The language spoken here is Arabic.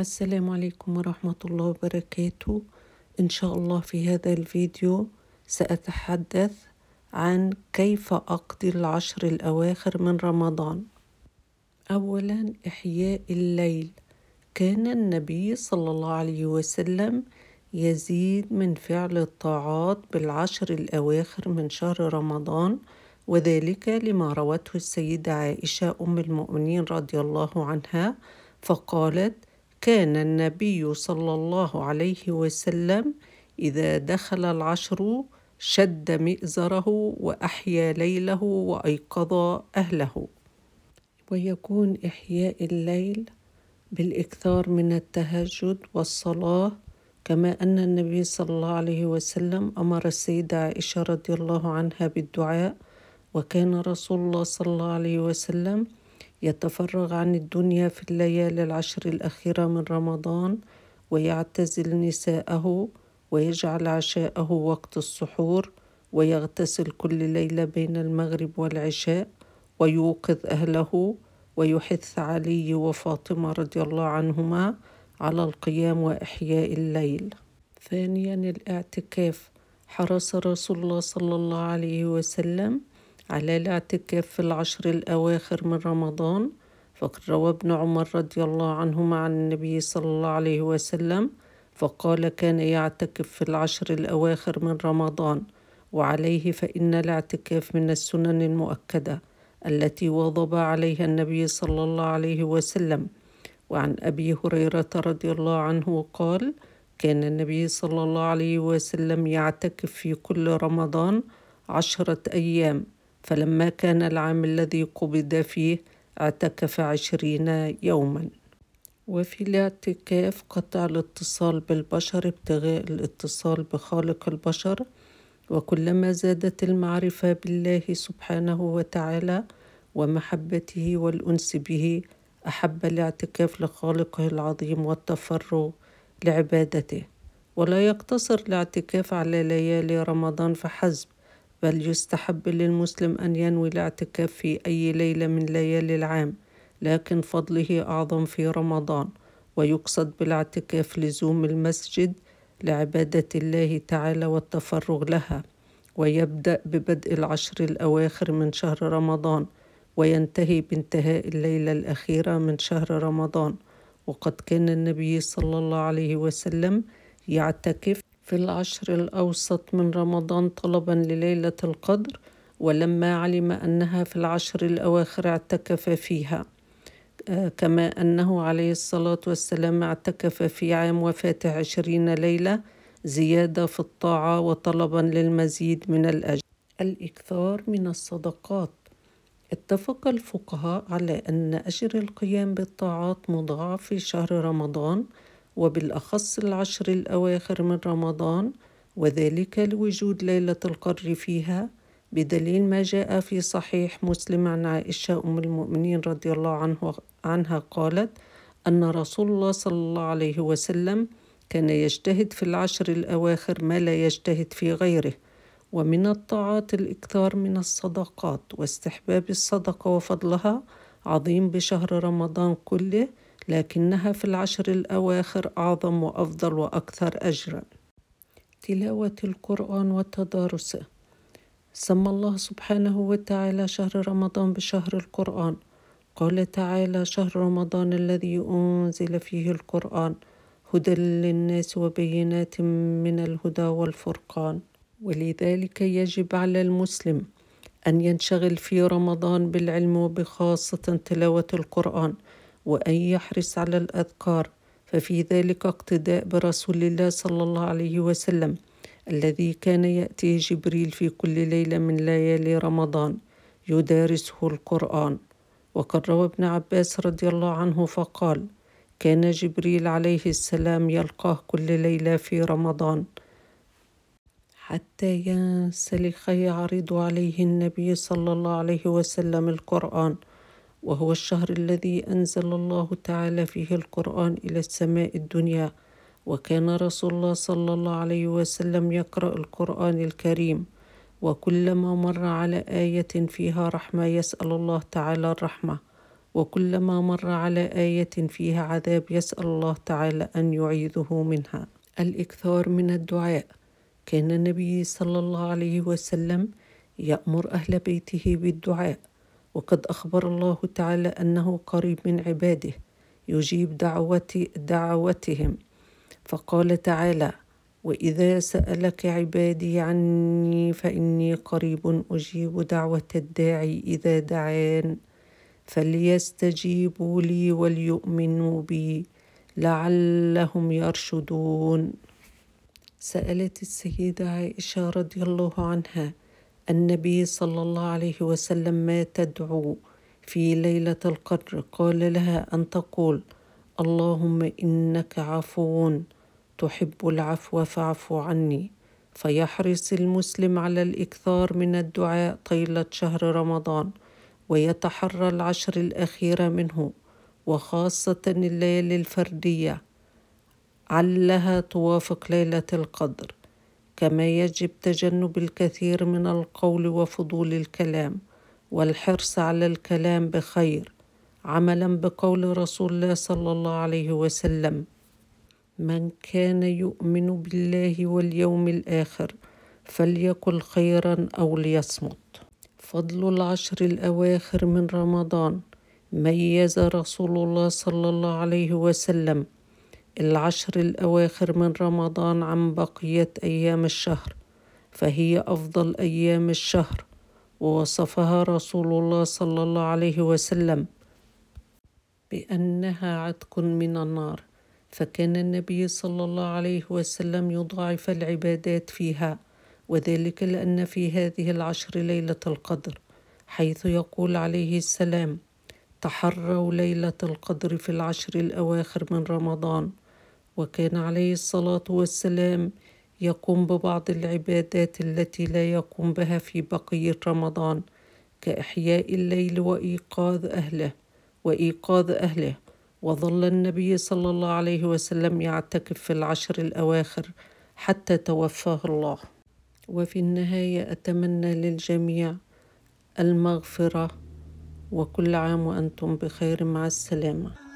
السلام عليكم ورحمة الله وبركاته إن شاء الله في هذا الفيديو سأتحدث عن كيف أقضي العشر الأواخر من رمضان أولا إحياء الليل كان النبي صلى الله عليه وسلم يزيد من فعل الطاعات بالعشر الأواخر من شهر رمضان وذلك لما روته السيدة عائشة أم المؤمنين رضي الله عنها فقالت كان النبي صلى الله عليه وسلم إذا دخل العشر شد مئزره وأحيا ليله وأيقظ أهله ويكون إحياء الليل بالإكثار من التهجد والصلاة كما أن النبي صلى الله عليه وسلم أمر السيدة عائشة رضي الله عنها بالدعاء وكان رسول الله صلى الله عليه وسلم يتفرغ عن الدنيا في الليالي العشر الأخيرة من رمضان ويعتزل نساءه ويجعل عشاءه وقت السحور ويغتسل كل ليلة بين المغرب والعشاء ويوقظ أهله ويحث علي وفاطمة رضي الله عنهما على القيام وإحياء الليل ثانيا الاعتكاف حرص رسول الله صلى الله عليه وسلم على الاعتكاف في العشر الأواخر من رمضان فقد روى ابن عمر رضي الله عنهما عن النبي صلى الله عليه وسلم فقال كان يعتكف في العشر الأواخر من رمضان وعليه فإن الاعتكاف من السنن المؤكدة التي واظب عليها النبي صلى الله عليه وسلم وعن أبي هريرة رضي الله عنه قال كان النبي صلى الله عليه وسلم يعتكف في كل رمضان عشرة أيام فلما كان العام الذي قبض فيه اعتكف عشرين يوما وفي الاعتكاف قطع الاتصال بالبشر ابتغاء الاتصال بخالق البشر وكلما زادت المعرفة بالله سبحانه وتعالى ومحبته والأنس به أحب الاعتكاف لخالقه العظيم والتفرغ لعبادته ولا يقتصر الاعتكاف على ليالي رمضان فحسب بل يستحب للمسلم أن ينوي الاعتكاف في أي ليلة من ليالي العام لكن فضله أعظم في رمضان ويقصد بالاعتكاف لزوم المسجد لعبادة الله تعالى والتفرغ لها ويبدأ ببدء العشر الأواخر من شهر رمضان وينتهي بانتهاء الليلة الأخيرة من شهر رمضان وقد كان النبي صلى الله عليه وسلم يعتكف في العشر الأوسط من رمضان طلبا لليلة القدر ولما علم أنها في العشر الأواخر اعتكف فيها آه، كما أنه عليه الصلاة والسلام اعتكف في عام وفاة عشرين ليلة زيادة في الطاعة وطلبا للمزيد من الأجر الإكثار من الصدقات اتفق الفقهاء على أن أجر القيام بالطاعات مضاعف في شهر رمضان وبالأخص العشر الأواخر من رمضان وذلك لوجود ليلة القدر فيها بدليل ما جاء في صحيح مسلم عن عائشة أم المؤمنين رضي الله عنه عنها قالت أن رسول الله صلى الله عليه وسلم كان يجتهد في العشر الأواخر ما لا يجتهد في غيره ومن الطاعات الإكثار من الصدقات واستحباب الصدقة وفضلها عظيم بشهر رمضان كله لكنها في العشر الأواخر أعظم وأفضل وأكثر أجرًا. تلاوة القرآن وتدارسه سمى الله سبحانه وتعالى شهر رمضان بشهر القرآن قال تعالى شهر رمضان الذي أنزل فيه القرآن هدى للناس وبينات من الهدى والفرقان ولذلك يجب على المسلم أن ينشغل في رمضان بالعلم وبخاصة تلاوة القرآن وأن يحرص على الأذكار ففي ذلك اقتداء برسول الله صلى الله عليه وسلم الذي كان يأتي جبريل في كل ليلة من ليالي رمضان يدارسه القرآن وقد روى ابن عباس رضي الله عنه فقال كان جبريل عليه السلام يلقاه كل ليلة في رمضان حتى ينسلخ يعرض عليه النبي صلى الله عليه وسلم القرآن وهو الشهر الذي أنزل الله تعالى فيه القرآن إلى السماء الدنيا وكان رسول الله صلى الله عليه وسلم يقرأ القرآن الكريم وكلما مر على آية فيها رحمة يسأل الله تعالى الرحمة وكلما مر على آية فيها عذاب يسأل الله تعالى أن يعيذه منها الإكثار من الدعاء كان النبي صلى الله عليه وسلم يأمر أهل بيته بالدعاء وقد أخبر الله تعالى أنه قريب من عباده يجيب دعوتي دعوتهم فقال تعالى وإذا سألك عبادي عني فإني قريب أجيب دعوة الداعي إذا دعان فليستجيبوا لي وليؤمنوا بي لعلهم يرشدون سألت السيدة عائشة رضي الله عنها النبي صلى الله عليه وسلم ما تدعو في ليلة القدر قال لها أن تقول اللهم إنك عفو تحب العفو فاعف عني فيحرص المسلم على الإكثار من الدعاء طيلة شهر رمضان ويتحرى العشر الأخيرة منه وخاصة الليالي الفردية علها توافق ليلة القدر كما يجب تجنب الكثير من القول وفضول الكلام والحرص على الكلام بخير عملا بقول رسول الله صلى الله عليه وسلم من كان يؤمن بالله واليوم الآخر فليقل خيرا أو ليصمت فضل العشر الأواخر من رمضان ميز رسول الله صلى الله عليه وسلم العشر الأواخر من رمضان عن بقية أيام الشهر فهي أفضل أيام الشهر ووصفها رسول الله صلى الله عليه وسلم بأنها عتق من النار فكان النبي صلى الله عليه وسلم يضاعف العبادات فيها وذلك لأن في هذه العشر ليلة القدر حيث يقول عليه السلام تحروا ليلة القدر في العشر الأواخر من رمضان وكان عليه الصلاة والسلام يقوم ببعض العبادات التي لا يقوم بها في بقية رمضان كإحياء الليل وإيقاظ أهله وإيقاظ أهله وظل النبي صلى الله عليه وسلم يعتكف في العشر الأواخر حتى توفاه الله وفي النهاية أتمنى للجميع المغفرة وكل عام وأنتم بخير مع السلامة